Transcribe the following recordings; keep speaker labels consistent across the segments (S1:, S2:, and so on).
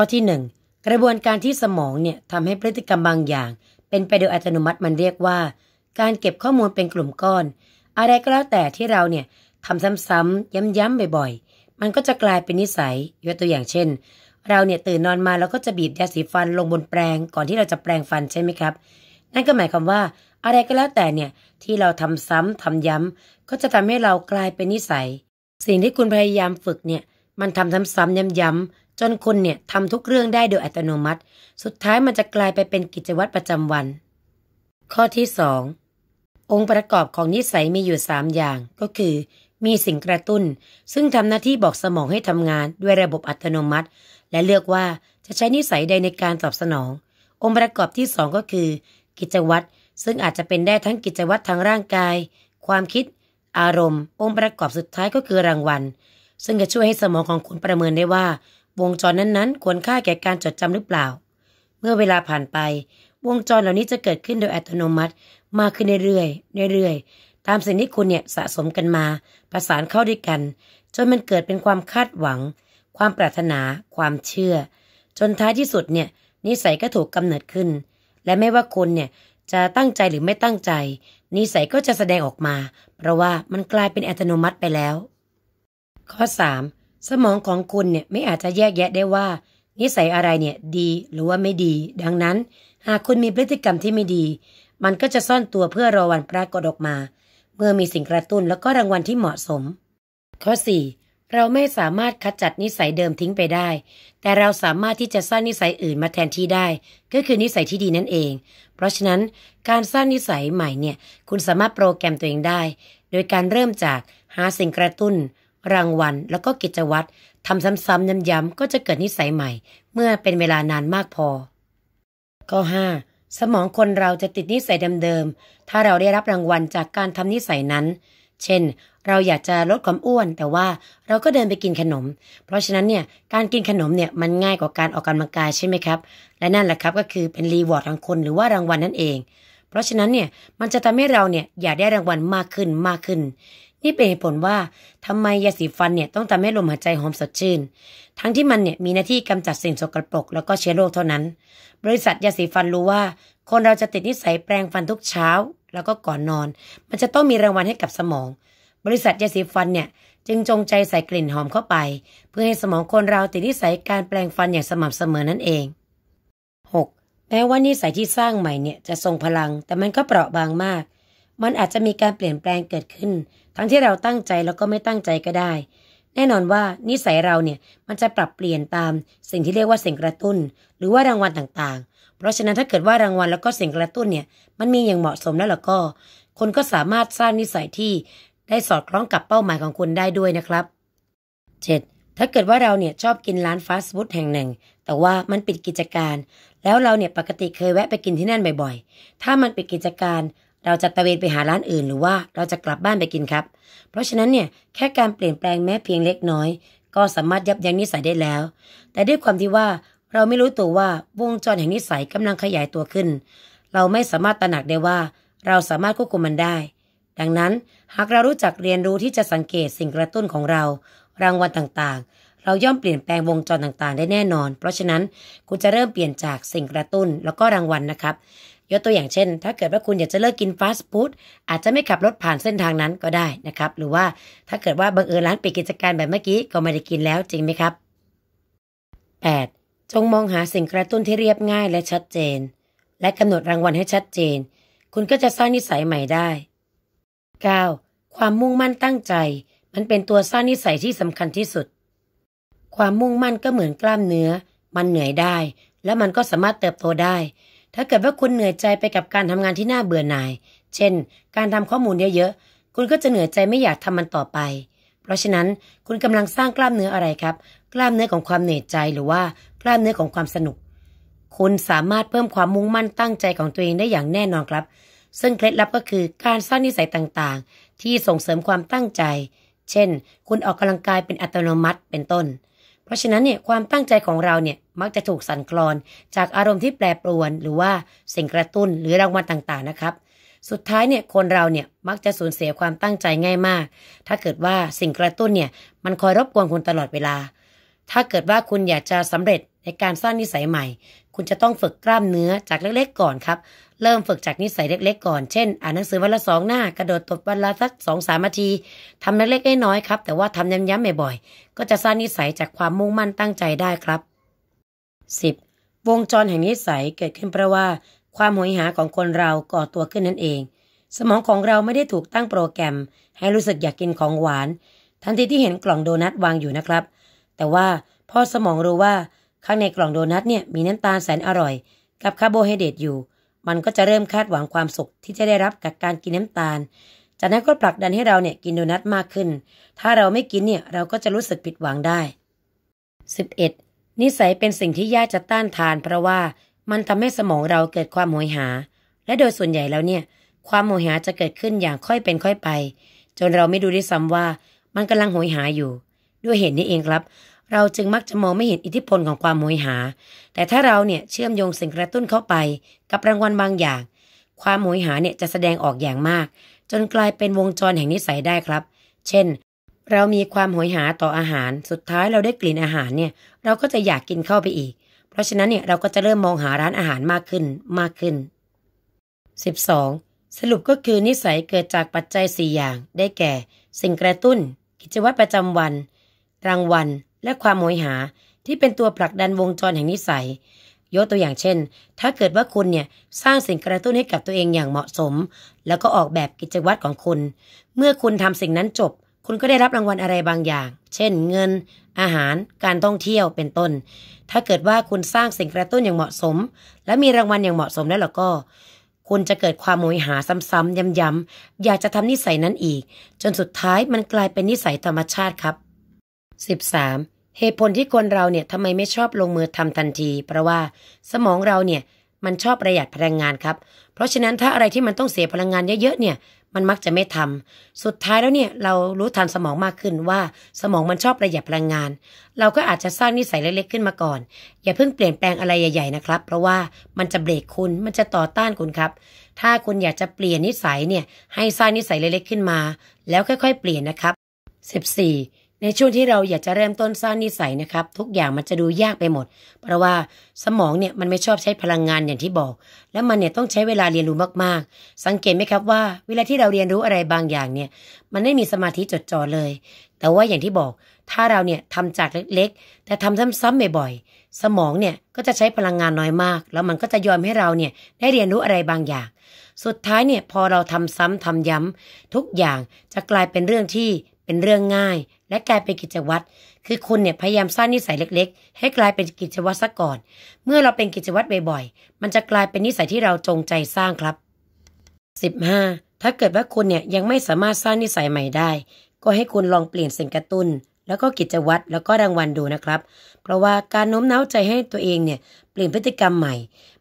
S1: ข้อที่ 1 กระบวนการที่สมองเนี่ยทำให้พฤติกรรมบางอย่าง เป็นไปโดยอัตโนมัติมันเรียกว่า การเก็บข้อมูลเป็นกลุ่มก้อน อะไรก็แล้วแต่ที่เราเนี่ยทำซ้ำๆย้ำๆบ่อย ๆ มันก็จะกลายเป็นนิสัยยกตัวอย่างเช่น เราเนี่ยตื่นนอนมาแล้วก็จะบีบยาสีฟันลงบนแปรงก่อนที่เราจะแปรงฟันใช่ไหมครับนั่นก็หมายความว่าอะไรก็แล้วแต่เนี่ยที่เราทำซ้ำทำย้ำก็จะทำให้เรากลายเป็นนิสัย สิ่งที่คุณพยายามฝึกเนี่ยมันทำซ้ำๆย้ำๆจนคนเนี่ยทำทุกเรื่องได้โดยอัตโนมัติ สุดท้ายมันจะกลายไปเป็นกิจวัตรประจำวัน ข้อที่ 2 องค์ประกอบของนิสัยมีอยู่ 3 อย่าง ก็คือ มีสิ่งกระตุ้น ซึ่งทำหน้าที่บอกสมองให้ทำงานด้วยระบบอัตโนมัติ และเลือกว่าจะใช้นิสัยใดในการตอบสนอง องค์ประกอบที่2ก็คือ กิจวัตร ซึ่งอาจจะเป็นได้ทั้งกิจวัตรทางร่างกาย ความคิด อารมณ์ องค์ประกอบสุดท้ายก็คือรางวัล ซึ่งจะช่วยให้สมองของคุณประเมินได้ว่าวงจรนั้นๆ ควรค่าแก่การจดจำหรือเปล่า เมื่อเวลาผ่านไป วงจรเหล่านี้จะเกิดขึ้นโดยอัตโนมัติมากขึ้นเรื่อยๆ เรื่อยๆ ตามสิ่งที่คุณเนี่ยสะสมกันมา ประสานเข้าด้วยกัน จนมันเกิดเป็นความคาดหวัง ความปรารถนา ความเชื่อ จนท้ายที่สุดเนี่ยนิสัยก็ถูกกำเนิดขึ้น และไม่ว่าคุณเนี่ยจะตั้งใจหรือไม่ตั้งใจนิสัยก็จะแสดงออกมาเพราะว่ามันกลายเป็นอัตโนมัติไปแล้ว ข้อ3สมองของคุณเนี่ยไม่อาจจะแยกแยะได้ว่า นิสัยอะไรเนี่ยดีหรือว่าไม่ดี ดังนั้นหากคุณมีพฤติกรรมที่ไม่ดี มันก็จะซ่อนตัวเพื่อรอวันปรากฏออกมา เมื่อมีสิ่งกระตุ้นแล้วก็รางวัลที่เหมาะสม ข้อ 4. เราไม่สามารถขจัดนิสัยเดิมทิ้งไปได้ แต่เราสามารถที่จะสร้างนิสัยอื่นมาแทนที่ได้ ก็คือนิสัยที่ดีนั่นเอง เพราะฉะนั้นการสร้างนิสัยใหม่เนี่ย คุณสามารถโปรแกรมตัวเองได้ โดยการเริ่มจากหาสิ่งกระตุ้นรางวัลแล้วก็กิจวัตรทำซ้ำๆย้ำๆก็จะเกิดนิสัยใหม่ เมื่อเป็นเวลานานมากพอ ข้อ 5. สมองคนเราจะติดนิสัยเดิมๆถ้าเราได้รับรางวัลจากการทำนิสัยนั้น เช่น เราอยากจะลดความอ้วน แต่ว่าเราก็เดินไปกินขนม เพราะฉะนั้นเนี่ยการกินขนมเนี่ยมันง่ายกว่าการออกกำลังกายใช่ไหมครับ และนั่นแหละครับก็คือเป็นรีวอร์ดของคนหรือว่ารางวัลนั่นเอง เพราะฉะนั้นเนี่ยมันจะทำให้เราเนี่ยอยากได้รางวัลมากขึ้นมากขึ้นนี่เป็นเหตุผลว่า ทำไม ยาสีฟันเนี่ยต้องทำให้ลมหายใจหอมสดชื่น ทั้งที่มันเนี่ยมีหน้าที่กำจัดสิ่งสกปรกแล้วก็เชื้อโรคเท่านั้น บริษัทยาสีฟันรู้ว่า คนเราจะติดนิสัยแปรงฟันทุกเช้าแล้วก็ก่อนนอน มันจะต้องมีรางวัลให้กับสมอง บริษัทยาสีฟันเนี่ยจึงจงใจใส่กลิ่นหอมเข้าไป เพื่อให้สมองคนเราติดนิสัยการแปรงฟันอย่างสม่ำเสมอนั่นเอง 6. แม้ว่านิสัยที่สร้างใหม่เนี่ยจะทรงพลัง แต่มันก็เปราะบางมากมันอาจจะมีการเปลี่ยนแปลงเกิดขึ้น ทั้งที่เราตั้งใจแล้วก็ไม่ตั้งใจก็ได้ แน่นอนว่านิสัยเราเนี่ยมันจะปรับเปลี่ยนตามสิ่งที่เรียกว่า สิ่งกระตุ้น หรือว่ารางวัลต่าง ๆ เพราะฉะนั้นถ้าเกิดว่ารางวัลแล้วก็สิ่งกระตุ้นเนี่ยมันมีอย่างเหมาะสมแล้วล่ะก็ คนก็สามารถสร้างนิสัยที่ได้สอดคล้องกับเป้าหมายของคุณได้ด้วยนะครับ 7. ถ้าเกิดว่าเราเนี่ยชอบกินร้านฟาสต์ฟู้ดแห่งหนึ่ง แต่ว่ามันปิดกิจการ แล้วเราเนี่ยปกติเคยแวะไปกินที่นั่นบ่อยๆถ้ามันปิดกิจการเราจะตะเวนไปหาร้านอื่นหรือว่าเราจะกลับบ้านไปกินครับ เพราะฉะนั้นเนี่ยแค่การเปลี่ยนแปลงแม้เพียงเล็กน้อย ก็สามารถยับยั้งนิสัยได้แล้ว แต่ด้วยความที่ว่าเราไม่รู้ตัวว่าวงจรแห่งนิสัยกำลังขยายตัวขึ้น เราไม่สามารถตระหนักได้ว่า เราสามารถควบคุมมันได้ ดังนั้นหากเรารู้จักเรียนรู้ที่จะสังเกตสิ่งกระตุ้นของเรา รางวัลต่างๆ เราย่อมเปลี่ยนแปลงวงจรต่างๆ ได้แน่นอน เพราะฉะนั้นคุณจะเริ่มเปลี่ยนจากสิ่งกระตุ้นแล้วก็รางวัลนะครับยกตัวอย่างเช่น ถ้าเกิดว่าคุณอยากจะเลิกกินฟาสต์ฟู้ดอาจจะไม่ขับรถผ่านเส้นทางนั้นก็ได้นะครับ หรือว่าถ้าเกิดว่าบังเอิญร้านปิดกิจการแบบเมื่อกี้ ก็ไม่ได้กินแล้วจริงไหมครับ 8. จงมองหาสิ่งกระตุ้นที่เรียบง่ายและชัดเจน และกำหนดรางวัลให้ชัดเจน คุณก็จะสร้างนิสัยใหม่ได้ 9. ความมุ่งมั่นตั้งใจ มันเป็นตัวสร้างนิสัยที่สำคัญที่สุด ความมุ่งมั่นก็เหมือนกล้ามเนื้อ มันเหนื่อยได้ และมันก็สามารถเติบโตได้ถ้าเกิดว่าคุณเหนื่อยใจไปกับการทำงานที่น่าเบื่อหน่าย เช่น การทำข้อมูลเยอะๆ คุณก็จะเหนื่อยใจไม่อยากทำมันต่อไป เพราะฉะนั้น คุณกำลังสร้างกล้ามเนื้ออะไรครับ กล้ามเนื้อของความเหนื่อยใจ หรือว่ากล้ามเนื้อของความสนุก คุณสามารถเพิ่มความมุ่งมั่นตั้งใจของตัวเองได้อย่างแน่นอนครับ ซึ่งเคล็ดลับก็คือการสร้างนิสัยต่างๆ ที่ส่งเสริมความตั้งใจ เช่น คุณออกกำลังกายเป็นอัตโนมัติ เป็นต้นเพราะฉะนั้นเนี่ยความตั้งใจของเราเนี่ยมักจะถูกสั่นคลอน จากอารมณ์ที่แปรปรวน หรือว่าสิ่งกระตุ้นหรือรางวัลต่างๆนะครับสุดท้ายเนี่ย คนเราเนี่ยมักจะสูญเสียความตั้งใจง่ายมาก ถ้าเกิดว่าสิ่งกระตุ้นเนี่ยมันคอยรบกวนคุณตลอดเวลา ถ้าเกิดว่าคุณอยากจะสำเร็จในการสร้างนิสัยใหม่ คุณจะต้องฝึกกล้ามเนื้อจากเล็กๆก่อนครับเริ่มฝึกจากนิสัยเล็กๆก่อน เช่น อ่านหนังสือวันละสองหน้า กระโดดตบวันละสักสองสามนาที ทำเล็กๆน้อยๆครับ แต่ว่าทำย้ำๆบ่อยๆก็จะสร้างนิสัยจากความมุ่งมั่นตั้งใจได้ครับ 10. วงจรแห่งนิสัยเกิดขึ้นเพราะว่า ความหอยหาของคนเราก่อตัวขึ้นนั่นเอง สมองของเราไม่ได้ถูกตั้งโปรแกรมให้รู้สึกอยากกินของหวาน ทันทีที่เห็นกล่องโดนัทวางอยู่นะครับ แต่ว่าพอสมองรู้ว่าข้างในกล่องโดนัทเนี่ยมีน้ำตาลแสนอร่อย กับคาร์โบไฮเดรตอยู่มันก็จะเริ่มคาดหวังความสุขที่จะได้รับกับการกินน้ำตาล จากนั้นก็ผลักดันให้เราเนี่ยกินโดนัทมากขึ้น ถ้าเราไม่กินเนี่ยเราก็จะรู้สึกผิดหวังได้ 11. นิสัยเป็นสิ่งที่ยากจะต้านทานเพราะว่ามันทำให้สมองเราเกิดความโหยหา และโดยส่วนใหญ่แล้วเนี่ย ความโหยหาจะเกิดขึ้นอย่างค่อยเป็นค่อยไป จนเราไม่ดูด้ซ้ำว่า มันกำลังโหยหาอยู่ด้วยเหตุนี้เองครับเราจึงมักจะมองไม่เห็นอิทธิพลของความโหยหา แต่ถ้าเราเนี่ยเชื่อมโยงสิ่งกระตุ้นเข้าไป กับรางวัลบางอย่าง ความโหยหาเนี่ยจะแสดงออกอย่างมาก จนกลายเป็นวงจรแห่งนิสัยได้ครับ เช่น เรามีความโหยหาต่ออาหาร สุดท้ายเราได้กลิ่นอาหารเนี่ย เราก็จะอยากกินเข้าไปอีก เพราะฉะนั้นเนี่ยเราก็จะเริ่มมองหาร้านอาหารมากขึ้นมากขึ้น 12. สรุปก็คือนิสัยเกิดจากปัจจัย4อย่าง ได้แก่ สิ่งกระตุ้น กิจวัตรประจำวัน รางวัลและความโหยหาที่เป็นตัวผลักดันวงจรแห่งนิสัย ยกตัวอย่างเช่น ถ้าเกิดว่าคุณเนี่ย สร้างสิ่งกระตุ้นให้กับตัวเองอย่างเหมาะสม แล้วก็ออกแบบกิจวัตรของคุณ เมื่อคุณทำสิ่งนั้นจบ คุณก็ได้รับรางวัลอะไรบางอย่าง เช่น เงิน อาหาร การท่องเที่ยวเป็นต้น ถ้าเกิดว่าคุณสร้างสิ่งกระตุ้นอย่างเหมาะสม และมีรางวัลอย่างเหมาะสมแล้วล่ะก็ คุณจะเกิดความโหยหาซ้ำๆย้ำๆอยากจะทำนิสัยนั้นอีก จนสุดท้ายมันกลายเป็นนิสัยธรรมชาติครับ 13. เหตุผลที่คนเราเนี่ยทำไมไม่ชอบลงมือทำทันที เพราะว่า สมองเราเนี่ยมันชอบประหยัดพลังงานครับเพราะฉะนั้นถ้าอะไรที่มันต้องเสียพลังงานเยอะๆเนี่ยมันมักจะไม่ทำ สุดท้ายแล้วเนี่ยเรารู้ทันสมองมากขึ้นว่าสมองมันชอบประหยัดพลังงาน เราก็อาจจะสร้างนิสัยเล็กๆขึ้นมาก่อนอย่าเพิ่งเปลี่ยนแปลงอะไรใหญ่ๆนะครับ เพราะว่ามันจะเบรกคุณมันจะต่อต้านคุณครับ ถ้าคุณอยากจะเปลี่ยนนิสัยเนี่ยให้สร้างนิสัยเล็กๆขึ้นมา แล้วค่อย ๆเปลี่ยนนะครับ14ในช่วงที่เราอยากจะเริ่มต้นสร้างนิสัยนะครับ ทุกอย่างมันจะดูยากไปหมด เพราะว่าสมองเนี่ยมันไม่ชอบใช้พลังงานอย่างที่บอก แล้วมันเนี่ยต้องใช้เวลาเรียนรู้มากๆ สังเกตไหมครับว่าเวลาที่เราเรียนรู้อะไรบางอย่างเนี่ยมันไม่มีสมาธิจดจ่อเลย แต่ว่าอย่างที่บอก ถ้าเราเนี่ยทำจากเล็ก ๆ แต่ทำซ้ำๆบ่อย ๆ สมองเนี่ยก็จะใช้พลังงานน้อยมาก แล้วมันก็จะยอมให้เราเนี่ยได้เรียนรู้อะไรบางอย่าง สุดท้ายเนี่ยพอเราทำซ้ำทำย้ำทุกอย่างจะกลายเป็นเรื่องที่เป็นเรื่องง่ายและกลายเป็นกิจวัตรคือคุณเนี่ยพยายามสร้างนิสัยเล็กๆ ให้กลายเป็นกิจวัตรซะก่อน เมื่อเราเป็นกิจวัตรบ่อยๆ มันจะกลายเป็นนิสัยที่เราจงใจสร้างครับ 15. ถ้าเกิดว่าคุณเนี่ยยังไม่สามารถสร้างนิสัยใหม่ได้ ก็ให้คุณลองเปลี่ยนสิ่งกระตุ้น แล้วก็กิจวัตรแล้วก็รางวัลดูนะครับ เพราะว่าการโน้มน้าวใจให้ตัวเองเนี่ยเปลี่ยนพฤติกรรมใหม่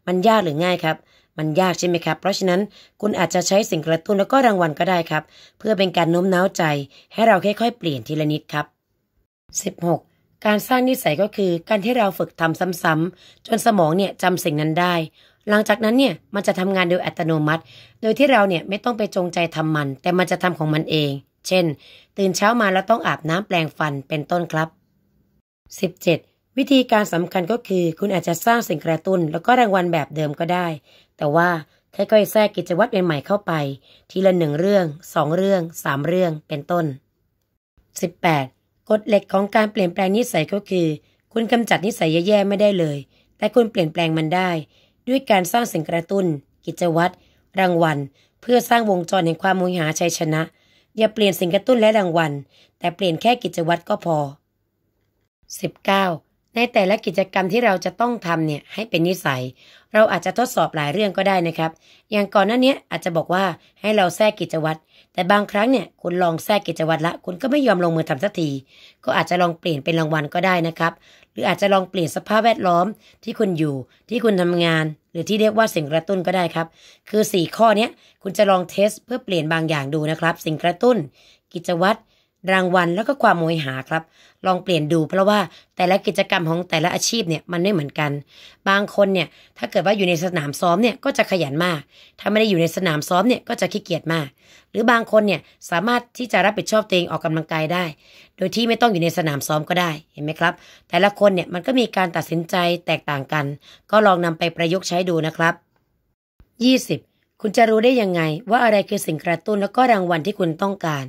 S1: มันยากหรือง่ายครับมันยากใช่ไหมครับ เพราะฉะนั้นคุณอาจจะใช้สิ่งกระตุ้นแล้วก็รางวัลก็ได้ครับ เพื่อเป็นการโน้มน้าวใจ ให้เราค่อยๆเปลี่ยนทีละนิดครับ 16. การสร้างนิสัยก็คือ การที่เราฝึกทำซ้ำ ๆ จนสมองเนี่ยจำสิ่งนั้นได้ หลังจากนั้นเนี่ยมันจะทำงานโดยอัตโนมัติ โดยที่เราเนี่ยไม่ต้องไปจงใจทำมัน แต่มันจะทำของมันเอง เช่น ตื่นเช้ามาแล้วต้องอาบน้ำแปลงฟัน เป็นต้นครับ 17. วิธีการสำคัญก็คือ คุณอาจจะสร้างสิ่งกระตุ้นแล้วก็รางวัลแบบเดิมก็ได้ แต่ว่าค่อยๆแทรกกิจวัตรใหม่ๆเข้าไป ทีละหนึ่งเรื่องสองเรื่องสามเรื่องเป็นต้น 18. กฎเหล็กของการเปลี่ยนแปลงนิสัยก็คือ คุณกำจัดนิสัยแย่ๆไม่ได้เลย แต่คุณเปลี่ยนแปลงมันได้ ด้วยการสร้างสิ่งกระตุ้น กิจวัตรรางวัล เพื่อสร้างวงจรแห่งความมุ่งหาชัยชนะ อย่าเปลี่ยนสิ่งกระตุ้นและรางวัลแต่เปลี่ยนแค่กิจวัตรก็พอ 19. ในแต่ละกิจกรรมที่เราจะต้องทำเนี่ยให้เป็นนิสัย เราอาจจะทดสอบหลายเรื่องก็ได้นะครับ อย่างก่อนหน้านี้อาจจะบอกว่าให้เราแทรกกิจวัตรแต่บางครั้งเนี่ยคุณลองแทรกกิจวัตรละคุณก็ไม่ยอมลงมือทำสักทีก็อาจจะลองเปลี่ยนเป็นรางวัลก็ได้นะครับ หรืออาจจะลองเปลี่ยนสภาพแวดล้อมที่คุณอยู่ที่คุณทำงาน หรือที่เรียกว่าสิ่งกระตุ้นก็ได้ครับ คือ 4 ข้อนี้คุณจะลองเทสเพื่อเปลี่ยนบางอย่างดูนะครับสิ่งกระตุ้น กิจวัตรรางวัลแล้วก็ความโมยหาครับ ลองเปลี่ยนดูเพราะว่าแต่ละกิจกรรมของแต่ละอาชีพเนี่ยมันไม่เหมือนกัน บางคนเนี่ยถ้าเกิดว่าอยู่ในสนามซ้อมเนี่ยก็จะขยันมาก ถ้าไม่ได้อยู่ในสนามซ้อมเนี่ยก็จะขี้เกียจมาก หรือบางคนเนี่ยสามารถที่จะรับผิดชอบตัวเองออกกำลังกายได้ โดยที่ไม่ต้องอยู่ในสนามซ้อมก็ได้ เห็นไหมครับ แต่ละคนเนี่ยมันก็มีการตัดสินใจแตกต่างกัน ก็ลองนำไปประยุกต์ใช้ดูนะครับ 20. คุณจะรู้ได้ยังไงว่าอะไรคือสิ่งกระตุ้นแล้วก็รางวัลที่คุณต้องการ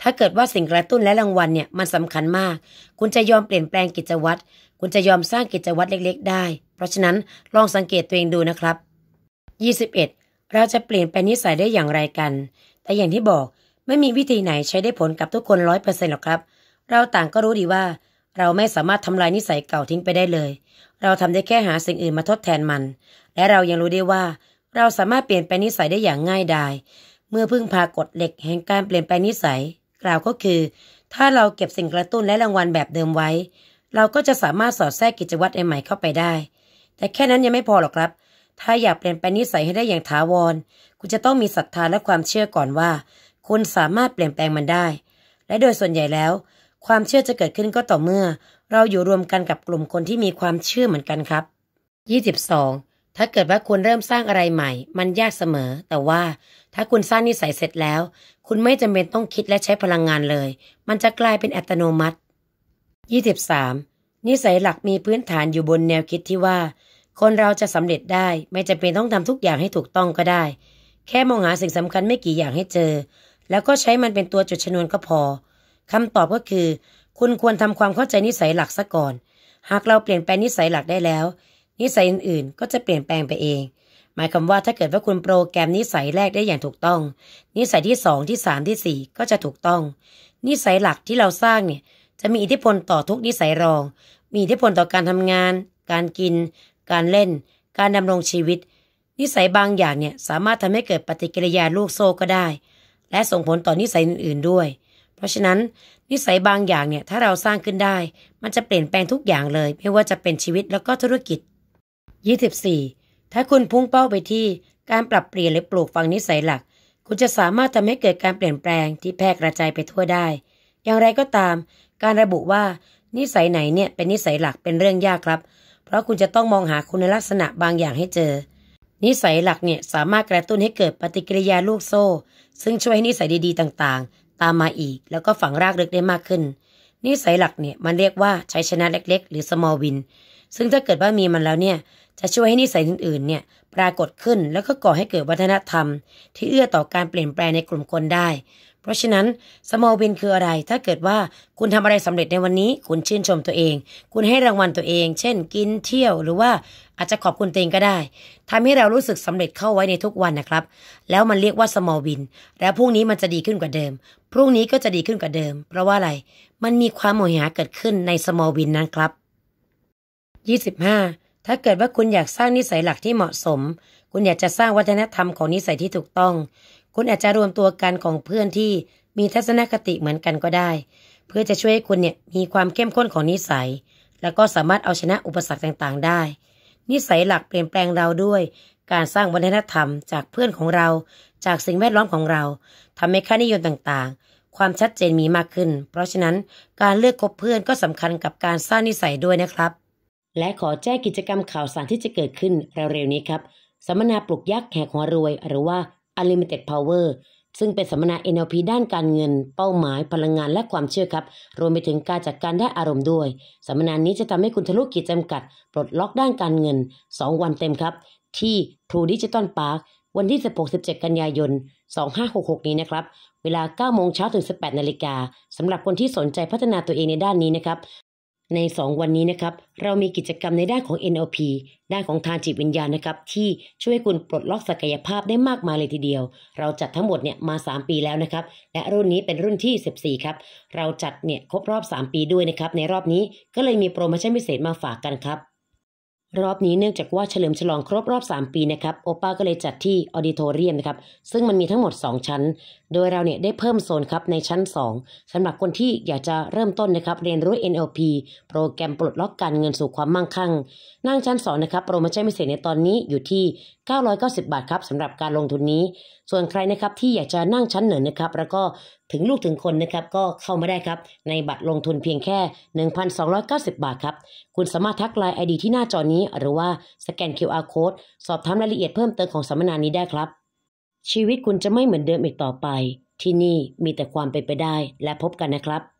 S1: ถ้าเกิดว่าสิ่งกระตุ้นและรางวัลเนี่ย มันสำคัญมาก คุณจะยอมเปลี่ยนแปลงกิจวัตรคุณจะยอมสร้างกิจวัตรเล็กๆ ได้ เพราะฉะนั้นลองสังเกตตัวเองดูนะครับ 21 เราจะเปลี่ยนแปลงนิสัยได้อย่างไรกัน แต่อย่างที่บอกไม่มีวิธีไหนใช้ได้ผลกับทุกคนร้อยเปอร์เซ็นต์หรอกครับเราต่างก็รู้ดีว่า เราไม่สามารถทำลายนิสัยเก่าทิ้งไปได้เลย เราทำได้แค่หาสิ่งอื่นมาทดแทนมัน และเรายังรู้ได้ว่า เราสามารถเปลี่ยนแปลงนิสัยได้อย่างง่ายดายเมื่อพึ่งพากฎเหล็กแห่งการเปลี่ยนแปลงนิสัยกล่าวก็คือ ถ้าเราเก็บสิ่งกระตุ้นและรางวัลแบบเดิมไว้ เราก็จะสามารถสอดแทรกกิจวัตรใหม่เข้าไปได้ แต่แค่นั้นยังไม่พอหรอกครับ ถ้าอยากเปลี่ยนแปลงนิสัยให้ได้อย่างถาวร คุณจะต้องมีศรัทธาและความเชื่อก่อนว่าคุณสามารถเปลี่ยนแปลงมันได้ และโดยส่วนใหญ่แล้ว ความเชื่อจะเกิดขึ้นก็ต่อเมื่อ เราอยู่รวมกันกับกลุ่มคนที่มีความเชื่อเหมือนกันครับ 22ถ้าเกิดว่าคุณเริ่มสร้างอะไรใหม่ มันยากเสมอ แต่ว่าถ้าคุณสร้างนิสัยเสร็จแล้ว คุณไม่จำเป็นต้องคิดและใช้พลังงานเลย มันจะกลายเป็นอัตโนมัติ 23. นิสัยหลักมีพื้นฐานอยู่บนแนวคิดที่ว่า คนเราจะสำเร็จได้ ไม่จำเป็นต้องทำทุกอย่างให้ถูกต้องก็ได้ แค่มองหาสิ่งสำคัญไม่กี่อย่างให้เจอ แล้วก็ใช้มันเป็นตัวจุดชนวนก็พอคำตอบก็คือ คุณควรทำความเข้าใจนิสัยหลักซะก่อน หากเราเปลี่ยนแปลงนิสัยหลักได้แล้วนิสัยอื่นๆ ก็จะเปลี่ยนแปลงไปเอง หมายความว่าถ้าเกิดว่าคุณโปรแกรมนิสัยแรกได้อย่างถูกต้อง นิสัยที่สองที่สามที่สี่ก็จะถูกต้อง นิสัยหลักที่เราสร้างเนี่ยจะมีอิทธิพลต่อทุกนิสัยรอง มีอิทธิพลต่อการทำงาน การกิน การเล่น การดำรงชีวิต นิสัยบางอย่างเนี่ยสามารถทำให้เกิดปฏิกิริยาลูกโซ่ก็ได้ และส่งผลต่อนิสัยอื่นๆด้วย เพราะฉะนั้น นิสัยบางอย่างเนี่ยถ้าเราสร้างขึ้นได้ มันจะเปลี่ยนแปลงทุกอย่างเลย ไม่ว่าจะเป็นชีวิตแล้วก็ธุรกิจ24 ถ้าคุณพุ่งเป้าไปที่ การปรับเปลี่ยนหรือปลูกฝังนิสัยหลัก คุณจะสามารถทำให้เกิดการเปลี่ยนแปลงที่แพร่กระจายไปทั่วได้ อย่างไรก็ตาม การระบุว่านิสัยไหนเนี่ยเป็นนิสัยหลักเป็นเรื่องยากครับ เพราะคุณจะต้องมองหาคุณลักษณะบางอย่างให้เจอ นิสัยหลักเนี่ยสามารถกระตุ้นให้เกิดปฏิกิริยาลูกโซ่ ซึ่งช่วยให้นิสัยดีๆ ต่างๆ ตามมาอีกแล้วก็ฝังรากลึกได้มากขึ้น นิสัยหลักเนี่ยมันเรียกว่าชัยชนะเล็กๆ หรือ small win ซึ่งถ้าเกิดว่ามีมันแล้วเนี่ยจะช่วยให้นิสัยอื่น ๆ เนี่ย ปรากฏขึ้นแล้วก็ก่อให้เกิดวัฒนธรรม ที่เอื้อต่อการเปลี่ยนแปลงในกลุ่มคนได้ เพราะฉะนั้น small win คืออะไร ถ้าเกิดว่าคุณทำอะไรสำเร็จในวันนี้ คุณชื่นชมตัวเอง คุณให้รางวัลตัวเอง เช่น กินเที่ยว หรือว่าอาจจะขอบคุณตัวเองก็ได้ ทำให้เรารู้สึกสำเร็จเข้าไว้ในทุกวันนะครับแล้วมันเรียกว่า small win แล้วพรุ่งนี้มันจะดีขึ้นกว่าเดิม พรุ่งนี้ก็จะดีขึ้นกว่าเดิม เพราะว่าอะไรมันมีความโมหะเกิดขึ้นใน small win นั้นครับ25ถ้าเกิดว่าคุณอยากสร้างนิสัยหลักที่เหมาะสม คุณอยากจะสร้างวัฒนธรรมของนิสัยที่ถูกต้อง คุณอาจจะรวมตัวกันของเพื่อนที่มีทัศนคติเหมือนกันก็ได้ เพื่อจะช่วยให้คุณเนี่ยมีความเข้มข้นของนิสัย แล้วก็สามารถเอาชนะอุปสรรคต่างๆได้ นิสัยหลักเปลี่ยนแปลงเราด้วย การสร้างวัฒนธรรมจากเพื่อนของเรา จากสิ่งแวดล้อมของเรา ทำให้ค่านิยมต่างๆ ความชัดเจนมีมากขึ้น เพราะฉะนั้นการเลือกคบเพื่อนก็สำคัญกับการสร้างนิสัยด้วยนะครับและขอแจ้งกิจกรรมข่าวสารที่จะเกิดขึ้นเร็วๆนี้ครับสัมมนาปลุกยักษ์แขกหัวรวย หรือว่า Unlimited Power ซึ่งเป็นสัมมนา NLP ด้านการเงิน เป้าหมายพลังงานและความเชื่อครับ รวมไปถึงการจัดการได้อารมณ์ด้วยสัมมนานี้จะทำให้คุณทะลุขีดจำกัด ปลดล็อกด้านการเงิน 2 วันเต็มครับ ที่ True Digital Park วันที่ 16-17 กันยายน 2566 นี้นะครับ เวลา9โมงเช้าถึง18นาฬิกาสำหรับคนที่สนใจพัฒนาตัวเองในด้านนี้นะครับใน 2 วันนี้นะครับเรามีกิจกรรมในด้านของ NLP ด้านของทางจิตวิญญาณนะครับที่ช่วยคุณปลดล็อกศักยภาพได้มากมายเลยทีเดียว เราจัดทั้งหมดเนี่ยมา 3 ปีแล้วนะครับและรุ่นนี้เป็นรุ่นที่ 14 ครับ เราจัดเนี่ยครบรอบ 3 ปีด้วยนะครับในรอบนี้ก็เลยมีโปรโมชั่นพิเศษมาฝากกันครับรอบนี้เนื่องจากว่าเฉลิมฉลองครบรอบ 3 ปีนะครับโอป้าก็เลยจัดที่ออดิโทเรียมนะครับซึ่งมันมีทั้งหมด 2 ชั้น โดยเราเนี่ยได้เพิ่มโซนครับในชั้น 2สำหรับคนที่อยากจะเริ่มต้นนะครับเรียนรู้ NLP โปรแกรมปลดล็อกการเงินสู่ความมั่งคั่ง นั่งชั้น2นะครับ โปรโมชั่นพิเศษในตอนนี้อยู่ที่ 990 บาทครับสำหรับการลงทุนนี้ส่วนใครนะครับ ที่อยากจะนั่งชั้นเหนือนะครับ แล้วก็ถึงลูกถึงคนนะครับก็เข้ามาได้ครับ ในบัตรลงทุนเพียงแค่ 1,290 บาทครับ คุณสามารถทักไลน์ไอดีที่หน้าจอนี้หรือว่า สแกน QR Code สอบถามรายละเอียดเพิ่มเติมของสัมมนานี้ได้ครับ ชีวิตคุณจะไม่เหมือนเดิมอีกต่อไป ที่นี่มีแต่ความเป็นไปได้และพบกันนะครับ